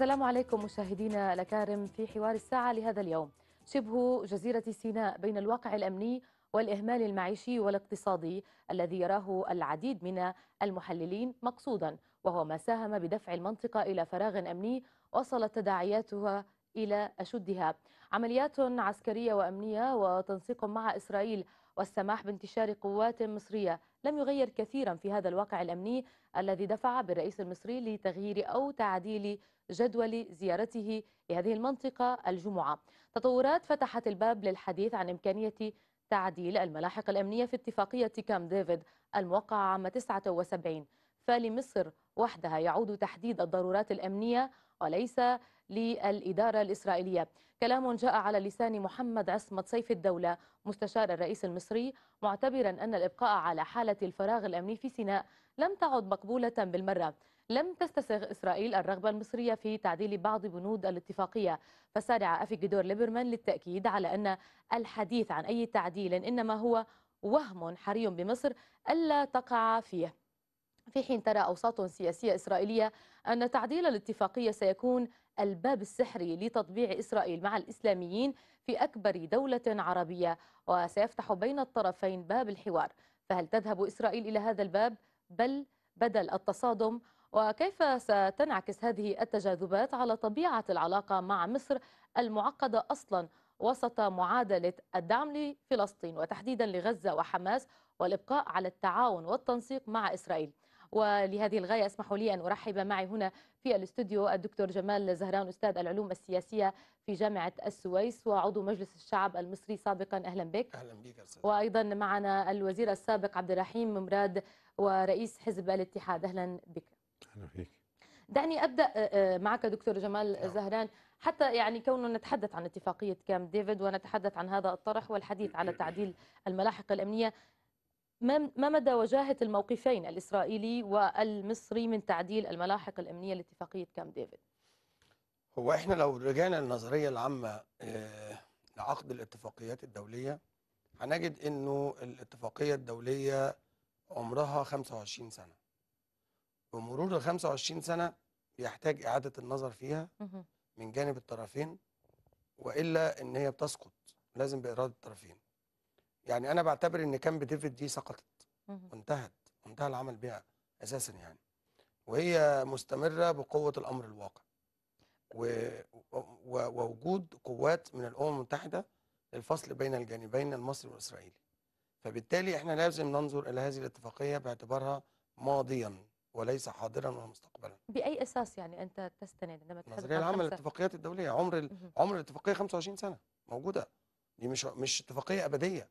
السلام عليكم مشاهدينا الأكارم في حوار الساعة لهذا اليوم شبه جزيرة سيناء بين الواقع الأمني والإهمال المعيشي والاقتصادي الذي يراه العديد من المحللين مقصودا وهو ما ساهم بدفع المنطقة إلى فراغ أمني وصلت تداعياتها إلى أشدها عمليات عسكرية وأمنية وتنسيق مع إسرائيل والسماح بانتشار قوات مصرية لم يغير كثيرا في هذا الواقع الأمني الذي دفع بالرئيس المصري لتغيير أو تعديل جدول زيارته لهذه المنطقة الجمعة تطورات فتحت الباب للحديث عن إمكانية تعديل الملاحق الأمنية في اتفاقية كام ديفيد الموقعة عام 79 فلمصر وحدها يعود تحديد الضرورات الأمنية وليس للإدارة الإسرائيلية كلام جاء على لسان محمد عصمت سيف الدولة مستشار الرئيس المصري معتبرا أن الإبقاء على حالة الفراغ الأمني في سيناء لم تعد مقبولة بالمرة لم تستسغ إسرائيل الرغبة المصرية في تعديل بعض بنود الاتفاقية فسارع أفي جدور ليبرمان للتأكيد على أن الحديث عن أي تعديل إنما هو وهم حري بمصر ألا تقع فيه في حين ترى أوساط سياسية إسرائيلية أن تعديل الاتفاقية سيكون الباب السحري لتطبيع إسرائيل مع الإسلاميين في أكبر دولة عربية وسيفتح بين الطرفين باب الحوار فهل تذهب إسرائيل إلى هذا الباب بل بدل التصادم وكيف ستنعكس هذه التجاذبات على طبيعة العلاقة مع مصر المعقدة أصلا وسط معادلة الدعم لفلسطين وتحديدا لغزة وحماس والإبقاء على التعاون والتنسيق مع إسرائيل ولهذه الغاية اسمحوا لي أن أرحب معي هنا في الاستوديو الدكتور جمال زهران أستاذ العلوم السياسية في جامعة السويس وعضو مجلس الشعب المصري سابقا أهلا بك أهلا بك وأيضا معنا الوزير السابق عبد الرحيم مراد ورئيس حزب الاتحاد أهلا بك اهلا فيك دعني ابدا آه، آه، معك دكتور جمال زهران حتى يعني كوننا نتحدث عن اتفاقيه كام ديفيد ونتحدث عن هذا الطرح والحديث على تعديل الملاحق الامنيه ما مدى وجاهه الموقفين الاسرائيلي والمصري من تعديل الملاحق الامنيه لاتفاقيه كام ديفيد؟ هو احنا لو رجعنا للنظريه العامه آه، لعقد الاتفاقيات الدوليه هنجد انه الاتفاقيه الدوليه عمرها 25 سنه بمرور ال 25 سنه بيحتاج اعاده النظر فيها من جانب الطرفين والا ان هي بتسقط لازم باراده الطرفين يعني انا بعتبر ان كامب ديفيد دي سقطت وانتهت وانتهى العمل بها اساسا يعني وهي مستمره بقوه الامر الواقع و... و... ووجود قوات من الامم المتحده للفصل بين الجانبين المصري والاسرائيلي فبالتالي احنا لازم ننظر الى هذه الاتفاقيه باعتبارها ماضيا وليس حاضرا ولا مستقبلا باي اساس يعني انت تستند عندما تحدث النظريه العامه للاتفاقيات الدوليه عمر ال... عمر الاتفاقيه 25 سنه موجوده دي مش مش اتفاقيه ابديه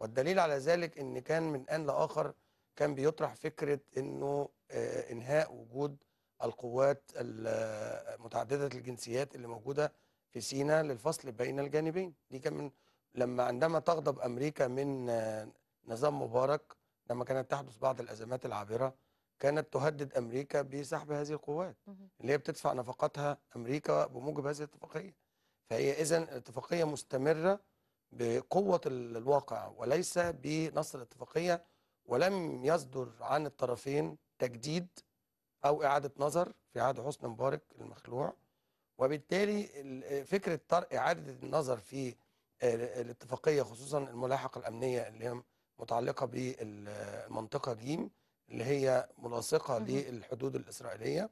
والدليل على ذلك ان كان من ان لاخر كان بيطرح فكره انه آه انهاء وجود القوات المتعدده الجنسيات اللي موجوده في سيناء للفصل بين الجانبين دي كان من لما عندما تغضب امريكا من آه نظام مبارك لما كانت تحدث بعض الازمات العابره كانت تهدد امريكا بسحب هذه القوات اللي هي بتدفع نفقاتها امريكا بموجب هذه الاتفاقيه فهي اذا اتفاقيه مستمره بقوه الواقع وليس بنص الاتفاقيه ولم يصدر عن الطرفين تجديد او اعاده نظر في عهد حسني مبارك المخلوع وبالتالي فكره اعاده النظر في الاتفاقيه خصوصا الملاحقه الامنيه اللي هي متعلقه بالمنطقه جيم اللي هي ملاصقه للحدود الاسرائيليه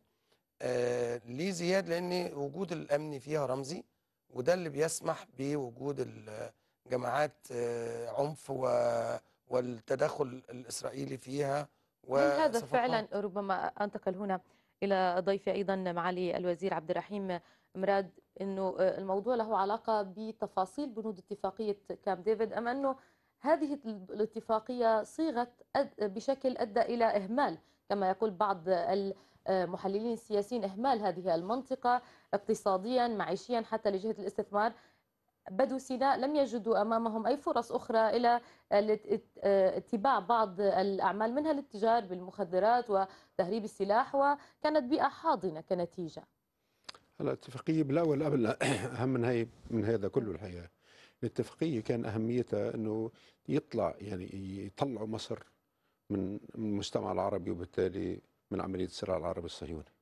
آه ليه زياد لان وجود الامن فيها رمزي وده اللي بيسمح بوجود جماعات آه عنف و والتدخل الاسرائيلي فيها هذا فعلا ربما انتقل هنا الى ضيفي ايضا معالي الوزير عبد الرحيم مراد انه آه، الموضوع له علاقه بتفاصيل بنود اتفاقيه كام ديفيد ام انه هذه الاتفاقية صيغت بشكل أدى إلى إهمال كما يقول بعض المحللين آه، السياسيين إهمال هذه المنطقة اقتصاديا معيشيا حتى لجهة الاستثمار بدو سيناء لم يجدوا أمامهم أي فرص أخرى إلى آه، اتباع بعض الأعمال منها الاتجار بالمخدرات وتهريب السلاح وكانت بيئة حاضنة كنتيجة الاتفاقية بلا والأبل أهم من, هي من هذا كله الحقيقة الاتفاقيه كان اهميتها انه يطلع يعني يطلعوا مصر من المجتمع العربي وبالتالي من عمليه الصراع العربي الصهيوني.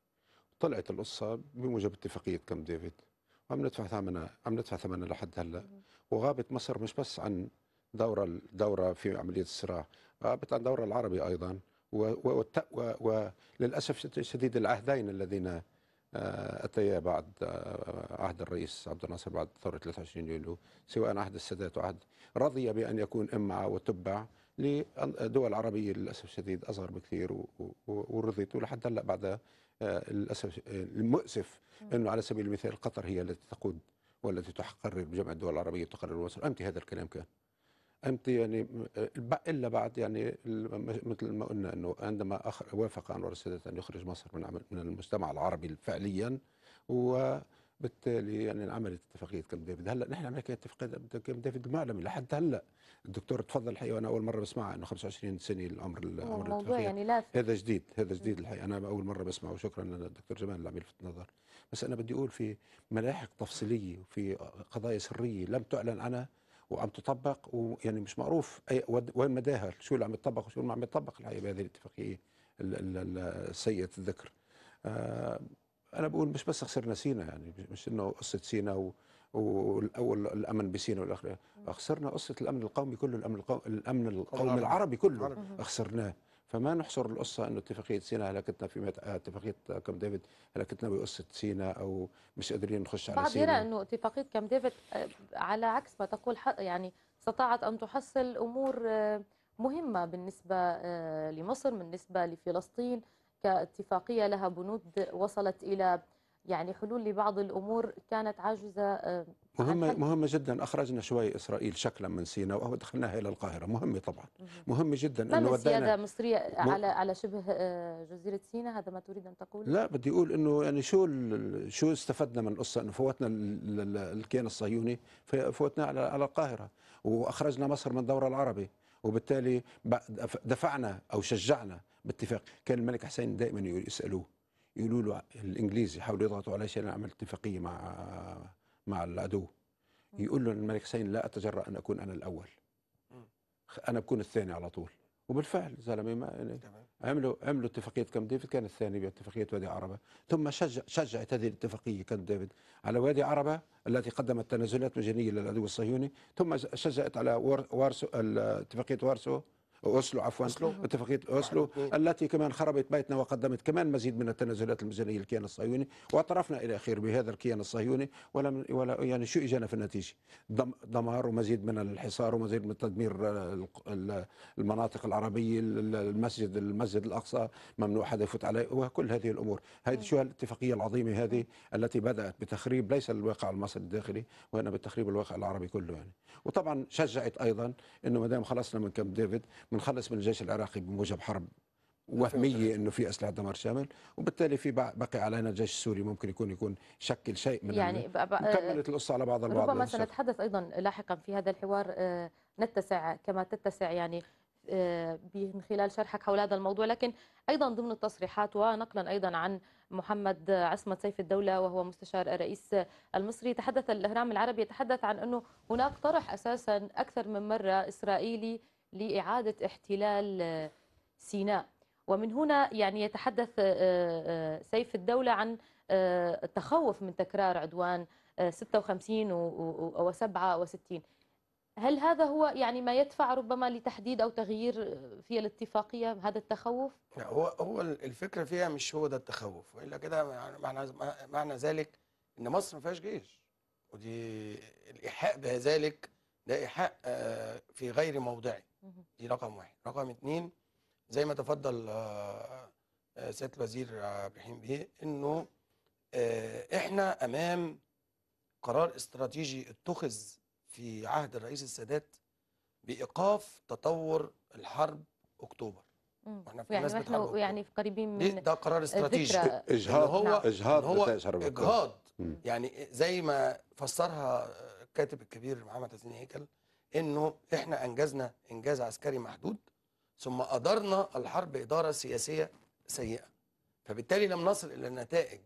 طلعت القصه بموجب اتفاقيه كامب ديفيد وعم ندفع ثمنها عم ندفع ثمنها لحد هلا وغابت مصر مش بس عن دورة دورة في عملية الصراع غابت عن دورة العربي أيضا وللأسف شديد العهدين الذين آه، أتيا بعد آه، عهد الرئيس عبد الناصر بعد ثورة 23 يوليو سواء عهد السادات وعهد رضي بأن يكون إمعة وتبع لدول عربية للأسف الشديد أصغر بكثير ورضيت ولحد هلا بعد آه، للأسف المؤسف أنه على سبيل المثال قطر هي التي تقود والتي تقرر بجمع الدول العربية وتقرر الوصول أمتى هذا الكلام كان؟ امتى يعني الا بعد يعني مثل ما قلنا انه عندما أخر وافق انور السادات ان يخرج مصر من من المجتمع العربي فعليا وبالتالي يعني انعملت اتفاقيه كامب ديفيد هلا نحن عم نحكي اتفاقيه كامب ديفيد المعلمي لحد هلا الدكتور تفضل الحقيقه وانا اول مره بسمعها انه 25 سنه العمر العمر الاتفاقيه يعني هذا جديد هذا جديد الحقيقه انا اول مره بسمعه وشكرا للدكتور جمال اللي عم يلفت بس انا بدي اقول في ملاحق تفصيليه وفي قضايا سريه لم تعلن عنها وعم تطبق ويعني مش معروف أي وين مداها شو اللي عم يطبق وشو اللي عم يطبق الحقيقه بهذه الاتفاقيه السيئه الذكر آه، انا بقول مش بس خسرنا سينا يعني مش انه قصه سينا والاول الامن بسينا والاخر خسرنا قصه الامن القومي كله الامن القومي الامن القومي العربي كله خسرناه فما نحصر القصة أنه اتفاقية سينا هلكتنا في آه، اتفاقية آه، كام ديفيد هلكتنا بقصة سينا أو مش قادرين نخش على سينا بعض يرى أنه اتفاقية كام ديفيد آه، على عكس ما تقول يعني استطاعت أن تحصل أمور مهمة بالنسبة لمصر بالنسبة لفلسطين كاتفاقية لها بنود وصلت إلى يعني حلول لبعض الأمور كانت عاجزة مهمة مهمة جدا أخرجنا شوي إسرائيل شكلا من سيناء ودخلناها دخلناها إلى القاهرة مهمة طبعا مهمة جدا أنه ودينا سيادة مصرية على على شبه آه، جزيرة سيناء هذا ما تريد أن تقول لا بدي أقول أنه يعني شو شو استفدنا من القصة أنه فوتنا الكيان الصهيوني فوتنا على على القاهرة وأخرجنا مصر من الدورة العربي وبالتالي دفعنا أو شجعنا باتفاق كان الملك حسين دائما يسألوه يقولوا له الإنجليز يحاولوا يضغطوا عليه عشان نعمل اتفاقية مع مع العدو يقول له الملك حسين لا اتجرأ ان اكون انا الاول انا بكون الثاني على طول وبالفعل زلمه ما يعني عملوا عملوا اتفاقيه كامب ديفيد كان الثاني باتفاقيه وادي عربه ثم شجع شجعت هذه الاتفاقيه كامب ديفيد على وادي عربه التي قدمت تنازلات مجانيه للعدو الصهيوني ثم شجعت على وارسو اتفاقيه وارسو أوسلو عفوا أوسلو. اتفاقية أوسلو التي كمان خربت بيتنا وقدمت كمان مزيد من التنازلات الميزانية للكيان الصهيوني واعترفنا إلى خير بهذا الكيان الصهيوني ولا ولا يعني شو إجانا في النتيجة دمار ومزيد من الحصار ومزيد من تدمير المناطق العربية المسجد المسجد الأقصى ممنوع حدا يفوت عليه وكل هذه الأمور هذه شو الاتفاقية العظيمة هذه التي بدأت بتخريب ليس الواقع المصري الداخلي وإنما بتخريب الواقع العربي كله يعني وطبعا شجعت أيضا أنه ما دام خلصنا من كامب ديفيد بنخلص من الجيش العراقي بموجب حرب نعم. وهميه نعم. انه في اسلحه دمار شامل وبالتالي في بقي علينا الجيش السوري ممكن يكون يكون شكل شيء من يعني كملت القصه على بعض البعض ربما سنتحدث ايضا لاحقا في هذا الحوار آه، نتسع كما تتسع يعني آه، من خلال شرحك حول هذا الموضوع لكن ايضا ضمن التصريحات ونقلا ايضا عن محمد عصمت سيف الدوله وهو مستشار الرئيس المصري تحدث الاهرام العربي يتحدث عن انه هناك طرح اساسا اكثر من مره اسرائيلي لإعادة احتلال آه، سيناء ومن هنا يعني يتحدث آه، آه، سيف الدولة عن التخوف من تكرار عدوان 56 و67 هل هذا هو يعني ما يدفع ربما لتحديد أو تغيير في الاتفاقية هذا التخوف؟ هو هو الفكرة فيها مش هو ده التخوف وإلا كده يعني معنى, معنى ذلك إن مصر ما فيهاش جيش ودي الإيحاء بذلك ده إيحاء في غير موضعه دي رقم واحد رقم اتنين زي ما تفضل آه، آه، سياده الوزير رحيم بيه انه آه، احنا امام قرار استراتيجي اتخذ في عهد الرئيس السادات بايقاف تطور الحرب اكتوبر واحنا في يعني احنا يعني قريبين من ده قرار استراتيجي اجهاض هو اجهاض هو اجهاض يعني زي ما فسرها الكاتب الكبير محمد حسين هيكل انه احنا انجزنا انجاز عسكري محدود ثم ادرنا الحرب اداره سياسيه سيئه فبالتالي لم نصل الى نتائج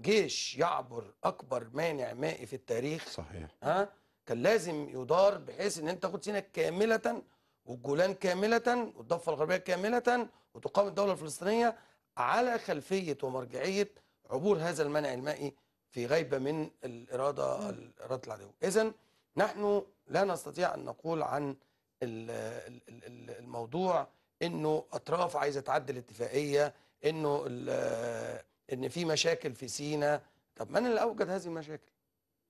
جيش يعبر اكبر مانع مائي في التاريخ صحيح ها كان لازم يدار بحيث ان انت تاخد سينا كامله والجولان كامله والضفه الغربيه كامله وتقام الدوله الفلسطينيه على خلفيه ومرجعيه عبور هذا المنع المائي في غيبه من الاراده اراده العدو اذا نحن لا نستطيع أن نقول عن الموضوع أنه أطراف عايزة تعدل اتفاقية أنه أن في مشاكل في سينا طب من اللي أوجد هذه المشاكل؟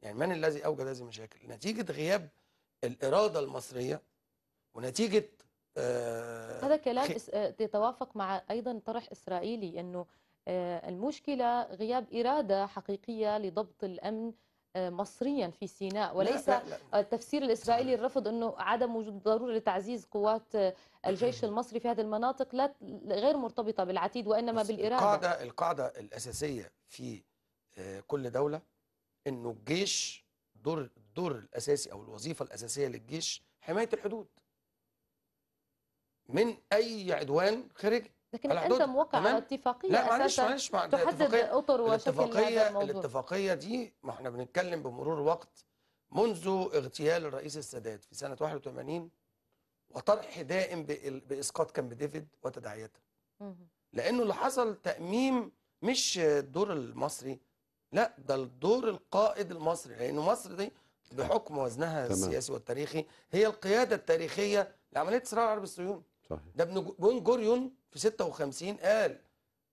يعني من الذي أوجد هذه المشاكل؟ نتيجة غياب الإرادة المصرية ونتيجة آه هذا كلام يتوافق آه، مع ايضا طرح اسرائيلي انه آه، المشكله غياب اراده حقيقيه لضبط الامن مصريا في سيناء وليس لا لا لا. التفسير الإسرائيلي الرفض أنه عدم وجود ضرورة لتعزيز قوات الجيش المصري في هذه المناطق لا غير مرتبطة بالعتيد وإنما بالإرادة القاعدة, القاعدة الأساسية في آه، كل دولة أنه الجيش دور, الدور الأساسي أو الوظيفة الأساسية للجيش حماية الحدود من أي عدوان خارجي لكن انت موقع على اتفاقيه لا معلش معلش تحدد اطر وشكل الاتفاقيه الاتفاقيه دي ما احنا بنتكلم بمرور وقت منذ اغتيال الرئيس السادات في سنه 81 وطرح دائم باسقاط كامب ديفيد وتداعياته لانه اللي حصل تاميم مش الدور المصري لا ده الدور القائد المصري لانه مصر دي بحكم وزنها تمام. السياسي والتاريخي هي القياده التاريخيه لعمليه صراع العرب الصهيوني ده بن جوريون في 56 قال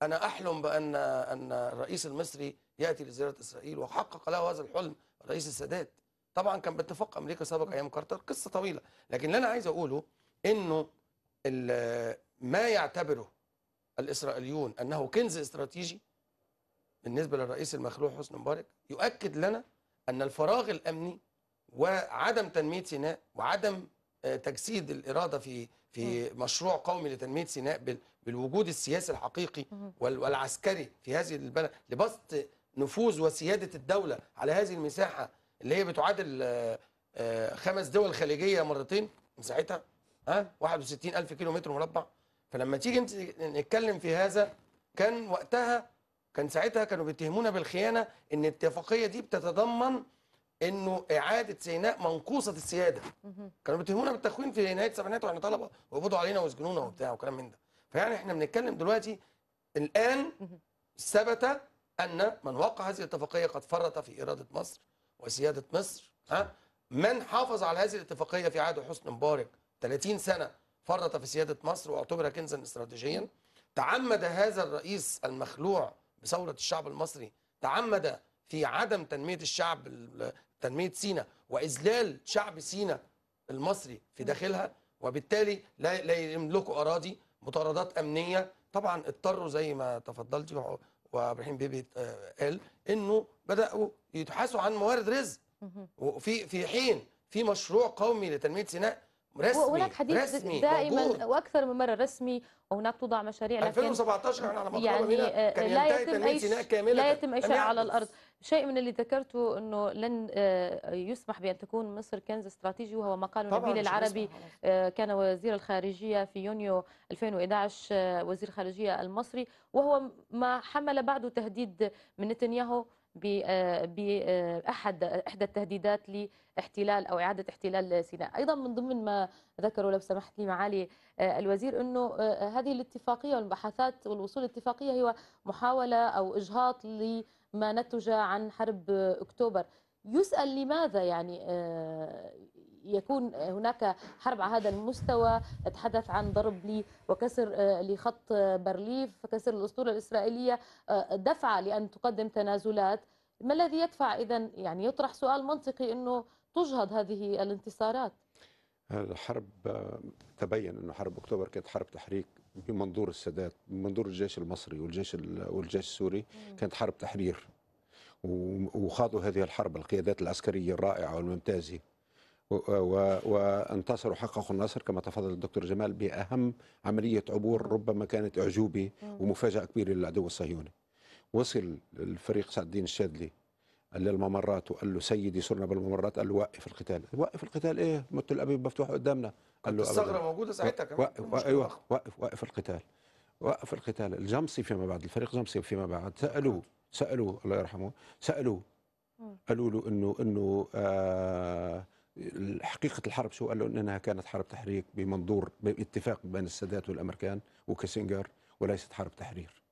أنا أحلم بأن أن الرئيس المصري يأتي لزيارة إسرائيل وحقق له هذا الحلم الرئيس السادات طبعا كان باتفاق أمريكا سابق أيام كارتر قصة طويلة لكن اللي أنا عايز أقوله أنه ما يعتبره الإسرائيليون أنه كنز استراتيجي بالنسبة للرئيس المخلوع حسني مبارك يؤكد لنا أن الفراغ الأمني وعدم تنمية سيناء وعدم تجسيد الاراده في في مشروع قومي لتنميه سيناء بالوجود السياسي الحقيقي والعسكري في هذه البلد لبسط نفوذ وسياده الدوله على هذه المساحه اللي هي بتعادل آه، آه، خمس دول خليجيه مرتين مساحتها ها 61000 كيلو متر مربع فلما تيجي انت نتكلم في هذا كان وقتها كان ساعتها كانوا بيتهمونا بالخيانه ان الاتفاقيه دي بتتضمن انه اعاده سيناء منقوصه السياده كانوا بيتهمونا بالتخوين في نهايه السبعينات واحنا طلبه وقبضوا علينا وسجنونا وبتاع وكلام من ده فيعني احنا بنتكلم دلوقتي الان ثبت ان من وقع هذه الاتفاقيه قد فرط في اراده مصر وسياده مصر ها من حافظ على هذه الاتفاقيه في عهد حسني مبارك 30 سنه فرط في سياده مصر واعتبر كنزا استراتيجيا تعمد هذا الرئيس المخلوع بثوره الشعب المصري تعمد في عدم تنميه الشعب تنميه سينا واذلال شعب سينا المصري في داخلها وبالتالي لا لا يملكوا اراضي مطاردات امنيه طبعا اضطروا زي ما تفضلتي وابراهيم بيبي آه، قال انه بداوا يتحاسوا عن موارد رزق وفي في حين في مشروع قومي لتنميه سيناء رسمي وهناك حديث رسمي دائما موجود. واكثر من مره رسمي وهناك توضع مشاريع لكن 2017 احنا على مقربه يعني لا يتم اي لا يتم شيء على الارض شيء من اللي ذكرته أنه لن آه، يسمح بأن تكون مصر كنز استراتيجي وهو ما قاله نبيل العربي آه، كان وزير الخارجية في يونيو 2011 آه، وزير الخارجية المصري وهو ما حمل بعده تهديد من نتنياهو بأحد إحدى التهديدات لاحتلال أو إعادة احتلال سيناء أيضا من ضمن ما ذكروا لو سمحت لي معالي الوزير أنه هذه الاتفاقية والبحثات والوصول الاتفاقية هي محاولة أو إجهاض ل ما نتج عن حرب أكتوبر يسأل لماذا يعني آه، يكون هناك حرب على هذا المستوى تحدث عن ضرب لي وكسر آه، لخط برليف كسر الأسطورة الإسرائيلية آه، دفع لأن تقدم تنازلات ما الذي يدفع إذا يعني يطرح سؤال منطقي أنه تجهض هذه الانتصارات الحرب تبين انه حرب أكتوبر كانت حرب تحريك بمنظور السادات منظور الجيش المصري والجيش والجيش السوري كانت حرب تحرير وخاضوا هذه الحرب القيادات العسكريه الرائعه والممتازه وانتصروا وحققوا النصر كما تفضل الدكتور جمال باهم عمليه عبور ربما كانت اعجوبه ومفاجاه كبيره للعدو الصهيوني وصل الفريق سعد الدين الشاذلي قال الممرات وقال له سيدي صرنا بالممرات قال له وقف القتال وقف القتال ايه مت الابيب مفتوح قدامنا قال له الثغره موجوده ساعتها كمان وقف وقف, أيوه، وقف وقف وقف القتال وقف القتال الجمصي فيما بعد الفريق جمصي فيما بعد سالوه سالوه الله يرحمه سالوه قالوا له انه انه آه حقيقة الحرب شو قال له إنها كانت حرب تحريك بمنظور باتفاق بين السادات والأمريكان وكيسنجر وليست حرب تحرير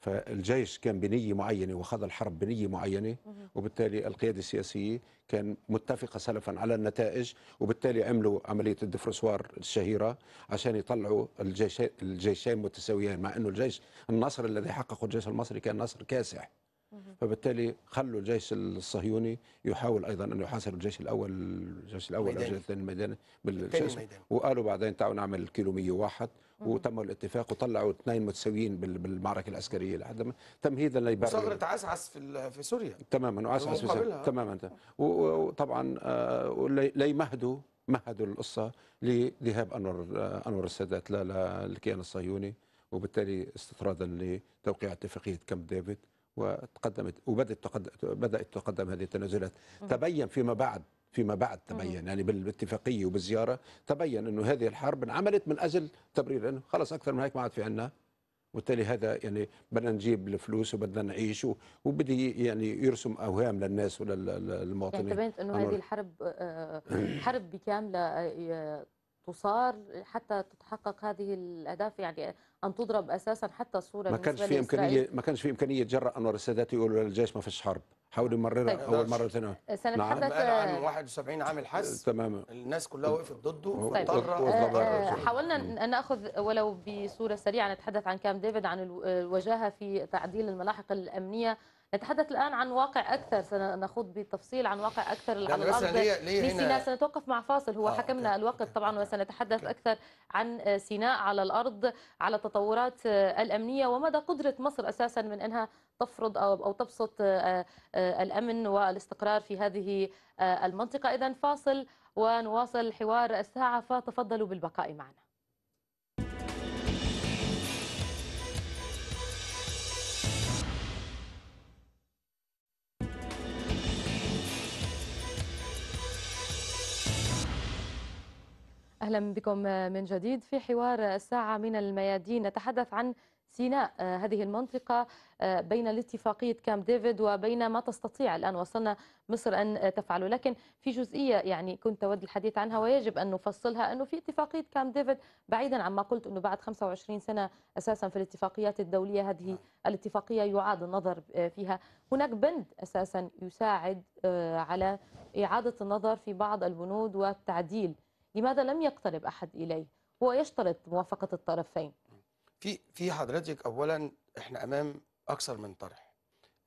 فالجيش كان بنية معينة وخذ الحرب بنية معينة وبالتالي القيادة السياسية كان متفقة سلفا على النتائج وبالتالي عملوا عملية الدفرسوار الشهيرة عشان يطلعوا الجيشين, الجيشين متساويين مع أنه الجيش النصر الذي حققه الجيش المصري كان نصر كاسح فبالتالي خلوا الجيش الصهيوني يحاول ايضا انه يحاصر الجيش الاول الجيش الاول الجيش الثاني الميداني بالجيش وقالوا بعدين تعالوا نعمل كيلو 101 وتم الاتفاق وطلعوا اثنين متساويين بالمعركه العسكريه لحد ما تمهيدا ليبرر ثغره عسعس في في سوريا تماما وعسعس في سوريا تماما وطبعا آه، ليمهدوا مهدوا القصه لذهاب انور آه، انور السادات للكيان الصهيوني وبالتالي استطرادا لتوقيع اتفاقيه كامب ديفيد وتقدمت وبدات تقدم بدات تقدم هذه التنازلات تبين فيما بعد فيما بعد تبين يعني بالاتفاقيه وبالزياره تبين انه هذه الحرب انعملت من اجل تبرير انه خلص اكثر من هيك ما عاد في عندنا وبالتالي هذا يعني بدنا نجيب الفلوس وبدنا نعيش وبدي يعني يرسم اوهام للناس وللمواطنين يعني تبينت انه هذه الحرب آه، حرب بكامله آه، تصار حتى تتحقق هذه الاهداف يعني ان تضرب اساسا حتى الصوره ما كانش في امكانيه ما كانش في امكانيه جرأ انور السادات يقول للجيش ما فيش حرب حاول يمررها طيب. اول مره ثانيه سنه نعم حدث عن 71 عام الحس آه، تماما الناس كلها وقفت ضده واضطر آه، آه، حاولنا ان ناخذ ولو بصوره سريعه نتحدث عن كام ديفيد عن الوجاهه في تعديل الملاحق الامنيه نتحدث الان عن واقع اكثر سنخوض بالتفصيل عن واقع اكثر على يعني الارض سيناء سنتوقف مع فاصل هو آه حكمنا الوقت طبعا وسنتحدث اكثر عن سيناء على الارض على التطورات الامنيه ومدى قدره مصر اساسا من انها تفرض أو, أو تبسط آه، آه، الأمن والاستقرار في هذه آه، المنطقة إذا فاصل ونواصل حوار الساعة فتفضلوا بالبقاء معنا أهلا بكم من جديد في حوار الساعة من الميادين نتحدث عن سيناء آه، هذه المنطقة آه، بين الاتفاقية كام ديفيد وبين ما تستطيع الآن وصلنا مصر أن تفعله لكن في جزئية يعني كنت أود الحديث عنها ويجب أن نفصلها أنه في اتفاقية كام ديفيد بعيدا عما قلت أنه بعد 25 سنة أساسا في الاتفاقيات الدولية هذه نعم. الاتفاقية يعاد النظر آه، فيها هناك بند أساسا يساعد على إعادة النظر في بعض البنود والتعديل لماذا لم يقترب أحد إليه هو يشترط موافقة الطرفين في في حضرتك اولا احنا امام اكثر من طرح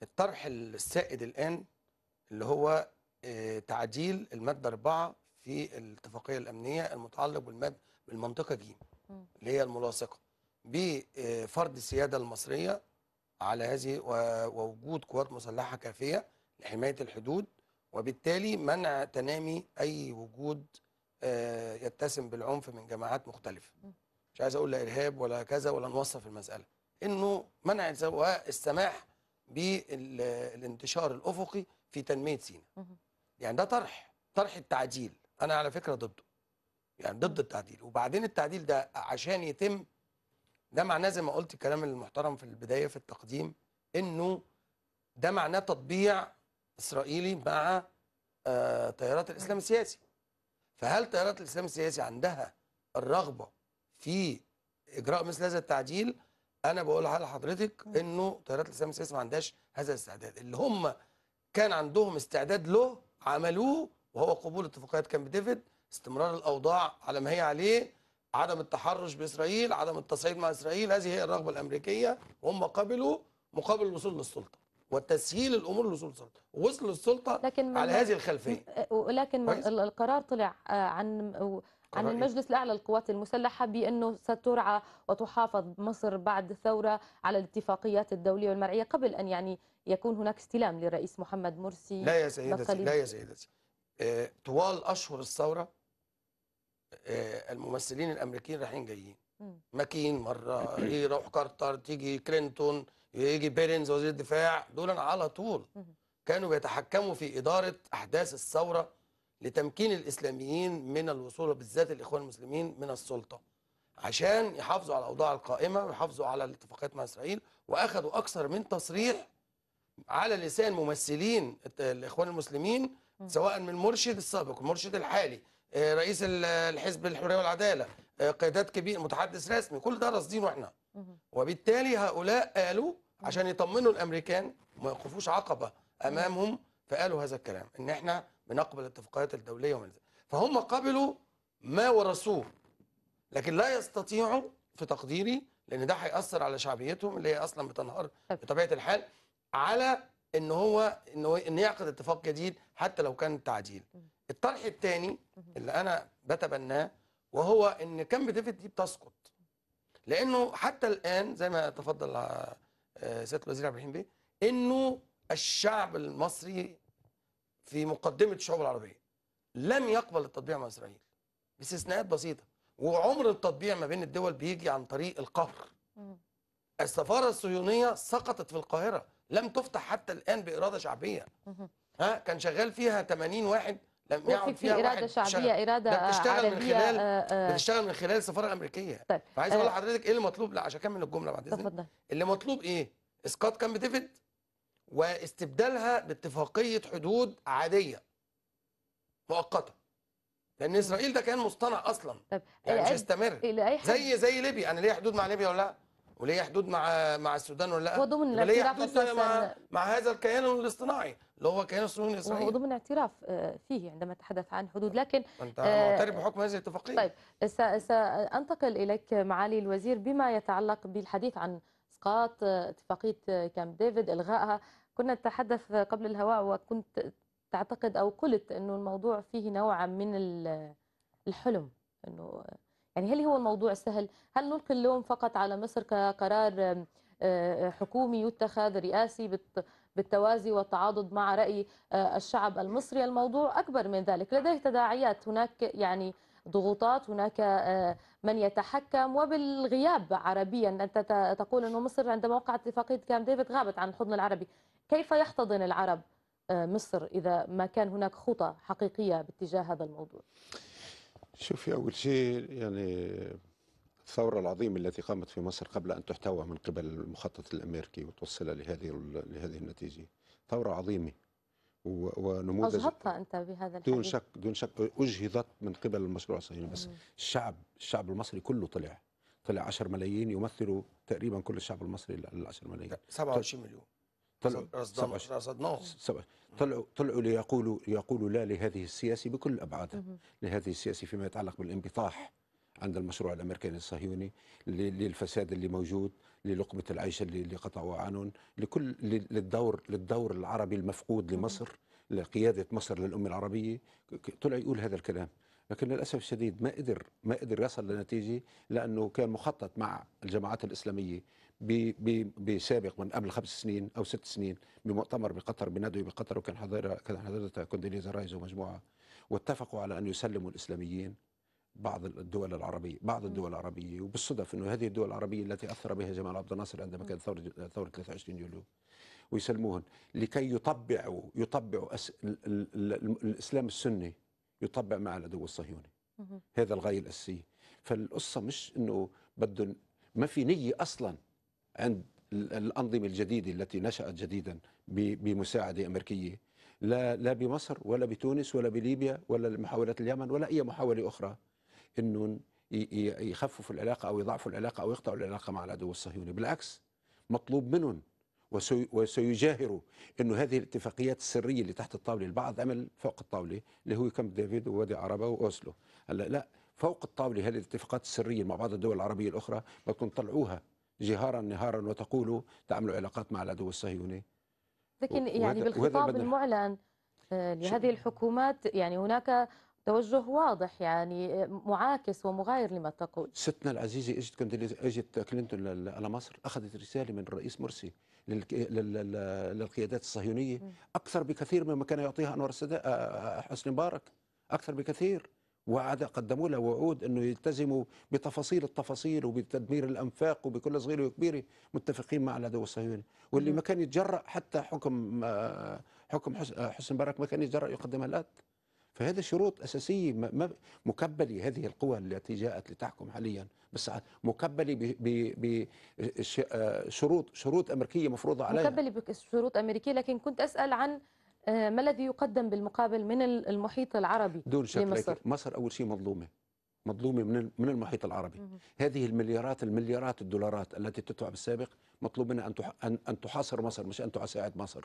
الطرح السائد الان اللي هو آه، تعديل الماده 4 في الاتفاقيه الامنيه المتعلق بالمنطقه ج اللي هي الملاصقه بفرض آه، السياده المصريه على هذه ووجود قوات مسلحه كافيه لحمايه الحدود وبالتالي منع تنامي اي وجود آه، يتسم بالعنف من جماعات مختلفه مش عايز اقول لا ارهاب ولا كذا ولا نوصف المساله انه منع والسماح بالانتشار الافقي في تنميه سينا يعني ده طرح طرح التعديل انا على فكره ضده يعني ضد التعديل وبعدين التعديل ده عشان يتم ده معناه زي ما قلت الكلام المحترم في البدايه في التقديم انه ده معناه تطبيع اسرائيلي مع آه تيارات الاسلام السياسي فهل تيارات الاسلام السياسي عندها الرغبه في اجراء مثل هذا التعديل انا بقول لحضرتك انه طيارات الاسلام السياسي ما عندهاش هذا الاستعداد اللي هم كان عندهم استعداد له عملوه وهو قبول اتفاقيات كامب ديفيد استمرار الاوضاع على ما هي عليه عدم التحرش باسرائيل عدم التصعيد مع اسرائيل هذه هي الرغبه الامريكيه وهم قبلوا مقابل الوصول للسلطه وتسهيل الامور للوصول للسلطه وصل السلطه لكن على هذه الخلفيه ولكن القرار طلع آه، عن عن المجلس الأعلى للقوات المسلحة بأنه سترعى وتحافظ مصر بعد الثورة على الاتفاقيات الدولية والمرعية قبل أن يعني يكون هناك استلام للرئيس محمد مرسي لا يا سيدتي لا يا سيدتي آه، طوال أشهر الثورة آه، الممثلين الأمريكيين رايحين جايين ماكين مرة يروح كارتر تيجي كلينتون يجي بيرنز وزير الدفاع دول على طول كانوا بيتحكموا في إدارة أحداث الثورة لتمكين الاسلاميين من الوصول بالذات الاخوان المسلمين من السلطه عشان يحافظوا على الاوضاع القائمه ويحافظوا على الاتفاقات مع اسرائيل واخذوا اكثر من تصريح على لسان ممثلين الاخوان المسلمين سواء من المرشد السابق المرشد الحالي آه، رئيس الحزب الحريه والعداله آه، قيادات كبير متحدث رسمي كل ده رصدينه احنا وبالتالي هؤلاء قالوا عشان يطمنوا الامريكان وما يوقفوش عقبه امامهم فقالوا هذا الكلام ان احنا من اقبل الاتفاقيات الدوليه ومن ذلك فهم قبلوا ما ورثوه لكن لا يستطيعوا في تقديري لان ده هياثر على شعبيتهم اللي هي اصلا بتنهار بطبيعه الحال على ان هو ان هو ان يعقد اتفاق جديد حتى لو كان تعديل الطرح الثاني اللي انا بتبناه وهو ان كامب ديفيد دي بتسقط لانه حتى الان زي ما تفضل آه، سياده الوزير عبد الرحيم بيه انه الشعب المصري في مقدمه الشعوب العربيه لم يقبل التطبيع مع اسرائيل باستثناءات بسيطه وعمر التطبيع ما بين الدول بيجي عن طريق القهر السفاره الصهيونيه سقطت في القاهره لم تفتح حتى الان باراده شعبيه ها كان شغال فيها 80 واحد لم يعد فيها في اراده شعبيه شغل. اراده آه، آه. بتشتغل من خلال آآ آآ بتشتغل من خلال السفاره الامريكيه طيب. فعايز اقول آه. لحضرتك ايه اللي مطلوب لا عشان اكمل الجمله بعد اذنك اللي مطلوب ايه اسقاط كامب ديفيد واستبدالها باتفاقية حدود عادية مؤقتة لأن إسرائيل ده كان مصطنع أصلا طب يعني مش هيستمر زي زي ليبيا أنا ليا حدود مع ليبيا ولا لا؟ وليا حدود مع مع السودان ولا لا؟ وضمن ليا حدود مع مع هذا الكيان الاصطناعي اللي هو كيان الصهيوني الاسرائيلي هو ضمن اعتراف آه، فيه عندما تحدث عن حدود طيب. لكن انت آه، معترف بحكم هذه الاتفاقيه طيب سانتقل اليك معالي الوزير بما يتعلق بالحديث عن اسقاط اتفاقيه كامب ديفيد الغائها كنا نتحدث قبل الهواء وكنت تعتقد او قلت انه الموضوع فيه نوعا من الحلم انه يعني هل هو الموضوع سهل؟ هل نلقي اللوم فقط على مصر كقرار آه، حكومي يتخذ رئاسي بالتوازي والتعاضد مع راي آه، الشعب المصري؟ الموضوع اكبر من ذلك، لديه تداعيات هناك يعني ضغوطات هناك آه، من يتحكم وبالغياب عربيا أنت تقول أن مصر عندما وقعت اتفاقية كام ديفيد غابت عن الحضن العربي كيف يحتضن العرب آه، مصر إذا ما كان هناك خطى حقيقية باتجاه هذا الموضوع شوفي أول شيء يعني الثورة العظيمة التي قامت في مصر قبل أن تحتوى من قبل المخطط الأمريكي وتوصل لهذه لهذه النتيجة ثورة عظيمة ونموذج اجهضتها انت بهذا الحديث دون شك دون شك اجهضت من قبل المشروع الصهيوني بس الشعب الشعب المصري كله طلع طلع 10 ملايين يمثلوا تقريبا كل الشعب المصري ال 10 ملايين 27 مليون طلعوا رصدناهم طلعوا طلعوا ليقولوا يقولوا لا لهذه السياسه بكل ابعادها لهذه السياسه فيما يتعلق بالانبطاح عند المشروع الامريكي الصهيوني للفساد اللي موجود للقمه العيش اللي, اللي قطعوا عنهم لكل للدور للدور العربي المفقود لمصر لقياده مصر للامه العربيه طلع يقول هذا الكلام لكن للاسف الشديد ما قدر ما قدر يصل لنتيجه لانه كان مخطط مع الجماعات الاسلاميه بسابق من قبل خمس سنين او ست سنين بمؤتمر بقطر بندوي بقطر وكان حضرتها كان حضرتها كونديليزا رايز ومجموعه واتفقوا على ان يسلموا الاسلاميين بعض الدول العربية بعض الدول العربية وبالصدف أنه هذه الدول العربية التي أثر بها جمال عبد الناصر عندما كانت ثورة ثورة 23 يوليو ويسلموهن لكي يطبعوا يطبعوا أس ال ال ال الإسلام السني يطبع مع العدو الصهيوني هذا الغاية الأساسية فالقصة مش أنه بدهم ما في نية أصلا عند الأنظمة الجديدة التي نشأت جديدا بمساعدة أمريكية لا لا بمصر ولا بتونس ولا بليبيا ولا محاولات اليمن ولا أي محاولة أخرى انهم يخففوا العلاقه او يضعفوا العلاقه او يقطعوا العلاقه مع العدو الصهيوني بالعكس مطلوب منهم وسيجاهروا انه هذه الاتفاقيات السريه اللي تحت الطاوله البعض عمل فوق الطاوله اللي هو كامب ديفيد ووادي عربه واوسلو هلا لا فوق الطاوله هذه الاتفاقات السريه مع بعض الدول العربيه الاخرى بدكم تطلعوها جهارا نهارا وتقولوا تعملوا علاقات مع العدو الصهيوني لكن يعني بالخطاب المعلن آه، لهذه الحكومات يعني هناك توجه واضح يعني معاكس ومغاير لما تقول ستنا العزيزة اجت اجت كلينتون على مصر اخذت رسالة من الرئيس مرسي للقيادات الصهيونية اكثر بكثير مما كان يعطيها انور السادات آه، آه، حسني مبارك اكثر بكثير وعد قدموا له وعود انه يلتزموا بتفاصيل التفاصيل وبتدمير الانفاق وبكل صغير وكبير متفقين مع العدو الصهيوني واللي ما كان يتجرأ حتى حكم آه، حكم حسن مبارك ما كان يتجرأ يقدمها الان فهذا شروط أساسية مكبلة هذه القوى التي جاءت لتحكم حاليا بس مكبلة بشروط شروط أمريكية مفروضة عليها مكبلة بشروط أمريكية لكن كنت أسأل عن آه، ما الذي يقدم بالمقابل من المحيط العربي دون شك لمصر مصر أول شيء مظلومة مظلومة من المحيط العربي هذه المليارات المليارات الدولارات التي تدفع بالسابق مطلوب منها أن أن تحاصر مصر مش أن تساعد مصر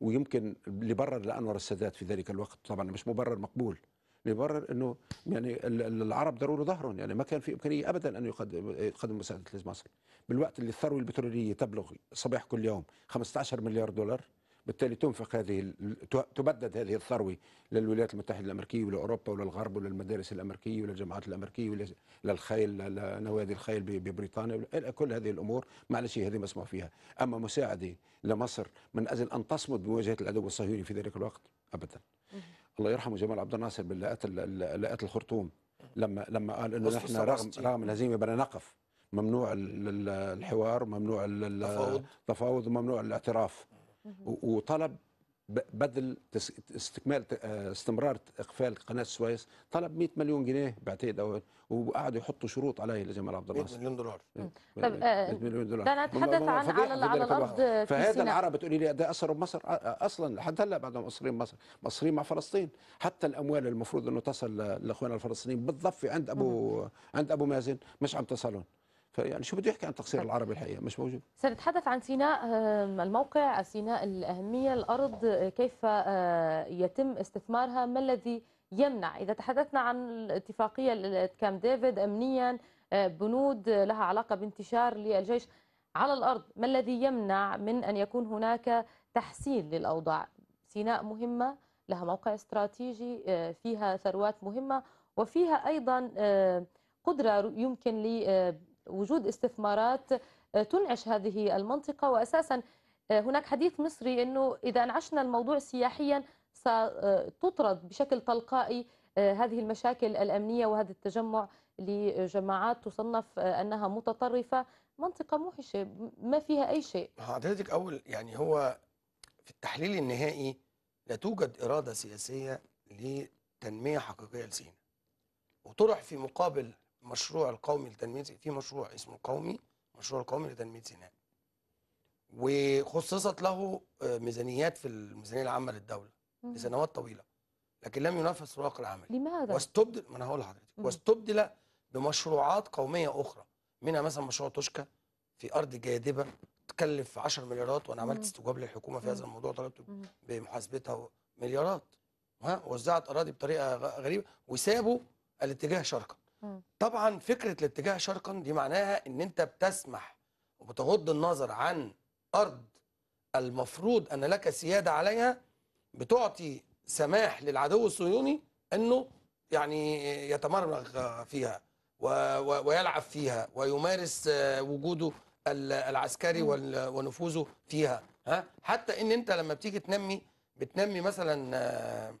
ويمكن اللي برر لانور السادات في ذلك الوقت طبعا مش مبرر مقبول ليبرر انه يعني العرب ضروري له ظهرهم يعني ما كان في امكانيه ابدا ان يقدم مساعده لمصر بالوقت اللي الثروه البتروليه تبلغ صباح كل يوم 15 مليار دولار بالتالي تنفق هذه تبدد هذه الثروه للولايات المتحده الامريكيه ولاوروبا وللغرب وللمدارس الامريكيه وللجامعات الامريكيه وللخيل لنوادي الخيل ببريطانيا كل هذه الامور معلش هذه مسموح فيها اما مساعده لمصر من اجل ان تصمد بمواجهه العدو الصهيوني في ذلك الوقت ابدا الله يرحمه جمال عبد الناصر باللقاءات الخرطوم لما لما قال انه نحن رغم رغم الهزيمه بدنا نقف ممنوع الحوار ممنوع التفاوض ممنوع الاعتراف وطلب بدل استكمال آه، استمرار اقفال قناه السويس طلب 100 مليون جنيه بعتيد او وقعدوا يحطوا شروط عليه لجمال عبد الناصر 100 مليون دولار إيه، طب 100 آه، مليون دولار آه، ده اتحدث عن على على الارض فهذا العرب بتقولي لي ده اثروا بمصر اصلا لحد هلا بعد مصريين مصر مصريين مع فلسطين حتى الاموال المفروض انه تصل لاخواننا الفلسطينيين بالضفه عند ابو عند ابو مازن مش عم تصلهم فيعني شو بده يحكي عن تقصير طيب. العربي الحقيقه مش موجود سنتحدث عن سيناء الموقع سيناء الاهميه الارض كيف آه، يتم استثمارها ما الذي يمنع اذا تحدثنا عن الاتفاقيه كام ديفيد امنيا آه، بنود لها علاقه بانتشار للجيش على الارض ما الذي يمنع من ان يكون هناك تحسين للاوضاع سيناء مهمه لها موقع استراتيجي آه، فيها ثروات مهمه وفيها ايضا قدره يمكن وجود استثمارات آه، تنعش هذه المنطقة وأساسا آه، هناك حديث مصري أنه إذا أنعشنا الموضوع سياحيا ستطرد آه، بشكل تلقائي هذه المشاكل الأمنية وهذا التجمع لجماعات تصنف أنها متطرفة منطقة موحشة ما فيها أي شيء حضرتك أول يعني هو في التحليل النهائي لا توجد إرادة سياسية لتنمية حقيقية لسينا وطرح في مقابل المشروع القومي لتنميه في مشروع اسمه قومي مشروع القومي لتنميه سيناء وخصصت له آه، ميزانيات في الميزانيه العامه للدوله لسنوات طويله لكن لم ينفذ في الواقع العملي لماذا؟ واستبدل ما انا هقول لحضرتك واستبدل بمشروعات قوميه اخرى منها مثلا مشروع توشكا في ارض جاذبه تكلف 10 مليارات وانا عملت استجواب للحكومه في هذا الموضوع طلبت بمحاسبتها مليارات وزعت اراضي بطريقه غريبه وسابوا الاتجاه شرقا طبعا فكره الاتجاه شرقا دي معناها ان انت بتسمح وبتغض النظر عن ارض المفروض ان لك سياده عليها بتعطي سماح للعدو الصهيوني انه يعني يتمرغ فيها ويلعب فيها ويمارس وجوده العسكري ونفوذه فيها ها حتى ان انت لما بتيجي تنمي بتنمي مثلا آه،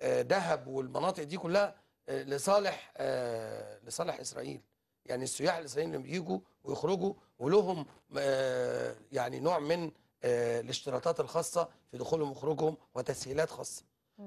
آه، دهب والمناطق دي كلها لصالح آه، لصالح اسرائيل يعني السياح الاسرائيليين بيجوا ويخرجوا ولهم آه، يعني نوع من آه، الاشتراطات الخاصه في دخولهم وخروجهم وتسهيلات خاصه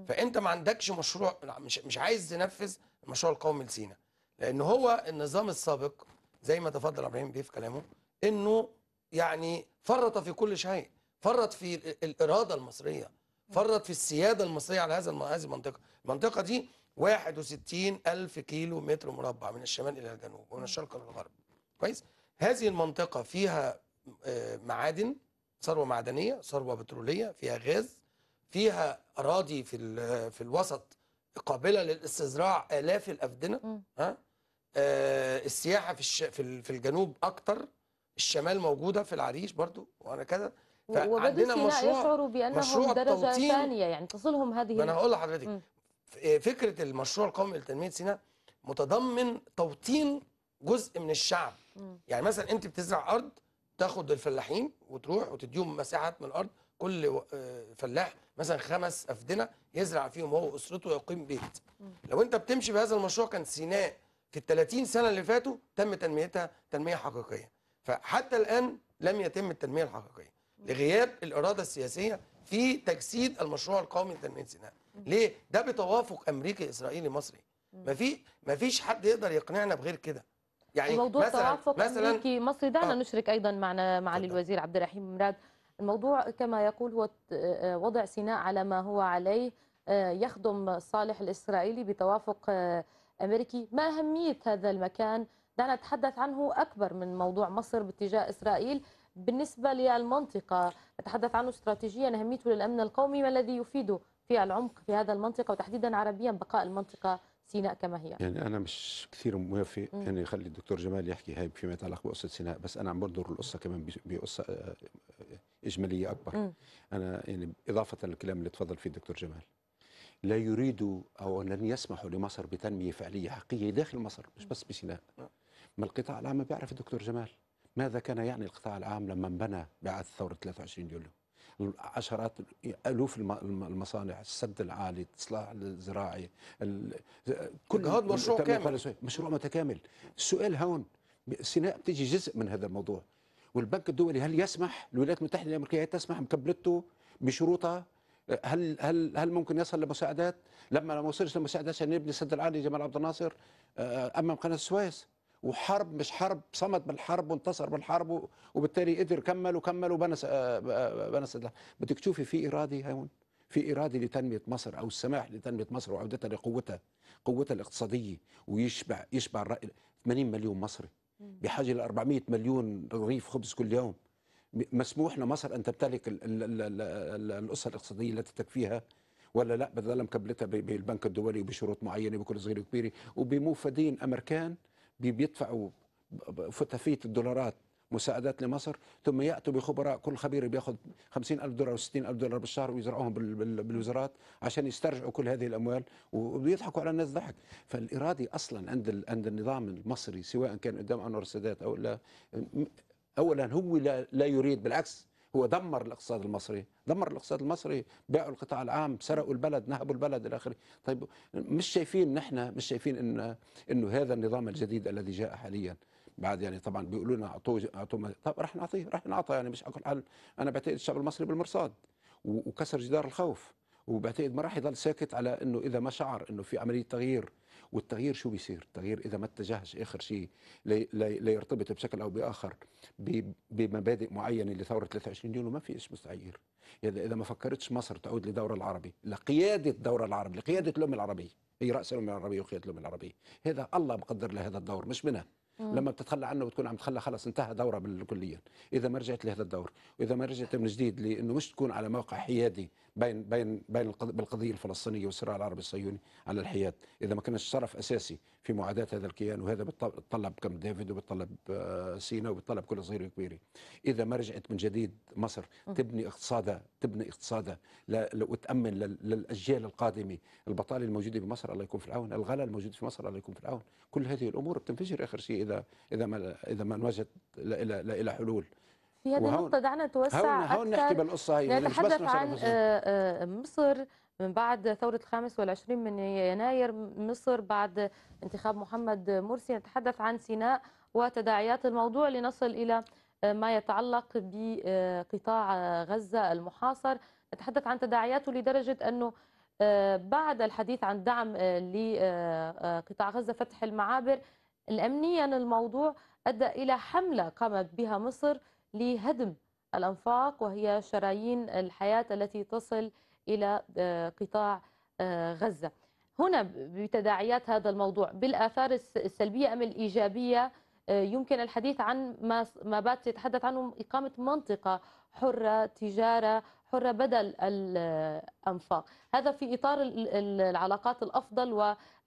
فانت ما عندكش مشروع مش عايز تنفذ المشروع القومي لسينا لان هو النظام السابق زي ما تفضل ابراهيم بيه في كلامه انه يعني فرط في كل شيء فرط في الاراده المصريه فرط في السياده المصريه على هذا هذه المنطقه المنطقه دي 61 ألف كيلو متر مربع من الشمال إلى الجنوب ومن الشرق إلى الغرب كويس هذه المنطقة فيها آه، معادن ثروة معدنية ثروة بترولية فيها غاز فيها أراضي في في الوسط قابلة للاستزراع آلاف الأفدنة ها آه، السياحة في الش... في, الجنوب أكتر الشمال موجودة في العريش برضو وأنا كذا وبدو سيناء يشعروا بأنهم مشروع درجة ثانية يعني تصلهم هذه ما أنا هقول لحضرتك فكره المشروع القومي لتنميه سيناء متضمن توطين جزء من الشعب يعني مثلا انت بتزرع ارض تاخد الفلاحين وتروح وتديهم مساحات من الارض كل آه، فلاح مثلا خمس افدنه يزرع فيهم هو واسرته ويقيم بيت لو انت بتمشي بهذا المشروع كان سيناء في ال 30 سنه اللي فاتوا تم تنميتها تنميه حقيقيه فحتى الان لم يتم التنميه الحقيقيه لغياب الاراده السياسيه في تجسيد المشروع القومي لتنميه سيناء ليه ده بتوافق امريكي اسرائيلي مصري ما في ما فيش حد يقدر يقنعنا بغير كده يعني موضوع مثلا توافق مثلا امريكي مصري دعنا آه. نشرك ايضا معنا معالي الوزير عبد الرحيم مراد الموضوع كما يقول هو آه، آه، وضع سيناء على ما هو عليه آه، يخدم الصالح الاسرائيلي بتوافق امريكي ما اهميه هذا المكان دعنا نتحدث عنه اكبر من موضوع مصر باتجاه اسرائيل بالنسبه للمنطقه نتحدث عنه استراتيجيا اهميته للامن القومي ما الذي يفيده في العمق في هذا المنطقة وتحديدا عربيا بقاء المنطقة سيناء كما هي يعني أنا مش كثير موافق أن يعني يخلي الدكتور جمال يحكي هاي فيما يتعلق بقصة سيناء بس أنا عم بنظر القصة كمان بقصة آه، آه، إجمالية أكبر م. أنا يعني إضافة للكلام اللي تفضل فيه الدكتور جمال لا يريدوا أو لن يسمحوا لمصر بتنمية فعلية حقيقية داخل مصر مش بس بسيناء ما القطاع العام بيعرف الدكتور جمال ماذا كان يعني القطاع العام لما انبنى بعد ثورة 23 يوليو عشرات الوف المصانع السد العالي الاصلاح الزراعي كل هذا مشروع كامل مشروع متكامل السؤال هون سيناء بتيجي جزء من هذا الموضوع والبنك الدولي هل يسمح الولايات المتحده الامريكيه تسمح مكبلته بشروطها هل هل هل ممكن يصل لمساعدات؟ لما ما وصلش لمساعدات عشان يبني السد العالي جمال عبد الناصر آه، امام قناه السويس وحرب مش حرب صمد بالحرب وانتصر بالحرب وبالتالي قدر كمل وكمل وبنى آه، آه، بنى بدك تشوفي في اراده هون في إرادة لتنمية مصر أو السماح لتنمية مصر وعودتها لقوتها قوتها الاقتصادية ويشبع يشبع 80 مليون مصري بحاجة ل 400 مليون رغيف خبز كل يوم مسموح لمصر أن تمتلك الأسرة الاقتصادية التي تكفيها ولا لا بتظل مكبلتها بالبنك الدولي وبشروط معينة بكل صغيرة وكبيرة وبموفدين أمريكان بيدفعوا فتافيت الدولارات مساعدات لمصر ثم يأتوا بخبراء كل خبير بياخذ 50 ألف دولار و60 ألف دولار بالشهر ويزرعوهم بالوزارات عشان يسترجعوا كل هذه الأموال وبيضحكوا على الناس ضحك فالإرادي أصلا عند عند النظام المصري سواء كان قدام أنور السادات أو لا أولا هو لا, لا يريد بالعكس هو دمر الاقتصاد المصري دمر الاقتصاد المصري باعوا القطاع العام سرقوا البلد نهبوا البلد الى اخره طيب مش شايفين نحن مش شايفين ان انه هذا النظام الجديد الذي جاء حاليا بعد يعني طبعا بيقولوا لنا اعطوه اعطوه طب راح نعطيه راح نعطى يعني مش على كل حال انا بعتقد الشعب المصري بالمرصاد وكسر جدار الخوف وبعتقد ما راح يضل ساكت على انه اذا ما شعر انه في عمليه تغيير والتغيير شو بيصير التغيير إذا ما اتجهش آخر شيء ليرتبط بشكل أو بآخر بمبادئ معينة لثورة 23 يوليو ما في اسم تغيير إذا اذا ما فكرتش مصر تعود لدور العربي لقيادة الدور العربي لقيادة الأمة العربية هي رأس الأمة العربية وقيادة الأمة العربية هذا الله مقدر له هذا الدور مش منها مم. لما بتتخلى عنه وتكون عم تخلى خلص انتهى دوره بالكليه اذا ما رجعت لهذا الدور واذا ما رجعت من جديد لانه مش تكون على موقع حيادي بين بين بين بالقضيه الفلسطينيه والصراع العربي الصهيوني على الحياد، اذا ما كانش شرف اساسي في معاداه هذا الكيان وهذا بيتطلب كم ديفيد وبيتطلب آه، سينا وبيتطلب كل صغير وكبير. اذا ما رجعت من جديد مصر تبني اقتصادها تبني اقتصادها وتامن للاجيال القادمه البطاله الموجوده بمصر الله يكون في العون، الغلاء الموجود في مصر الله يكون في العون، كل هذه الامور بتنفجر اخر شيء اذا اذا ما اذا ما انوجدت لها الى حلول. في هذه النقطة دعنا نتوسع هون هون نحكي بالقصة هي نتحدث عن آه، آه، مصر من بعد ثورة الخامس والعشرين من يناير مصر بعد انتخاب محمد مرسي نتحدث عن سيناء وتداعيات الموضوع لنصل إلى آه، ما يتعلق بقطاع غزة المحاصر نتحدث عن تداعياته لدرجة أنه بعد الحديث عن دعم لقطاع غزة فتح المعابر الأمنيا الموضوع أدى إلى حملة قامت بها مصر لهدم الأنفاق وهي شرايين الحياة التي تصل إلى آه، قطاع آه، غزة هنا بتداعيات هذا الموضوع بالآثار السلبية أم الإيجابية آه، يمكن الحديث عن ما ما بات يتحدث عنه إقامة منطقة حرة تجارة حرة بدل الأنفاق هذا في إطار العلاقات الأفضل